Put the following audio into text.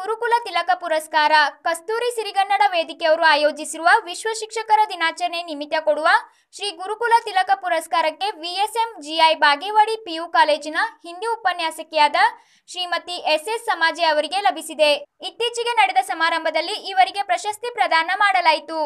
ಗುರುಕುಲ ತಿಲಕ ಪುರಸ್ಕಾರ ಕಸ್ತೂರಿ ಸಿರಿಗನ್ನಡ ವೇದಿಕೆಯವರು ಆಯೋಜಿಸಿರುವ ವಿಶ್ವ ಶಿಕ್ಷಕರ ದಿನಾಚರಣೆ ನಿಮಿತ್ತ ಕೊಡುವ ಶ್ರೀ ಗುರುಕುಲ ತಿಲಕ ಪುರಸ್ಕಾರಕ್ಕೆ ವಿಎಸ್ಎಂ ಜಿಐ ಬಾಗೇವಾಡಿ ಪಿಯು ಕಾಲೇಜಿನ ಹಿಂದಿ ಉಪನ್ಯಾಸಕಿಯಾದ ಶ್ರೀಮತಿ ಎಸ್ ಎಸ್ ಸಮಾಜೆ ಅವರಿಗೆ ಲಭಿಸಿದೆ ಇತ್ತೀಚೆಗೆ ನಡೆದ ಸಮಾರಂಭದಲ್ಲಿ ಇವರಿಗೆ ಪ್ರಶಸ್ತಿ ಪ್ರದಾನ ಮಾಡಲಾಯಿತು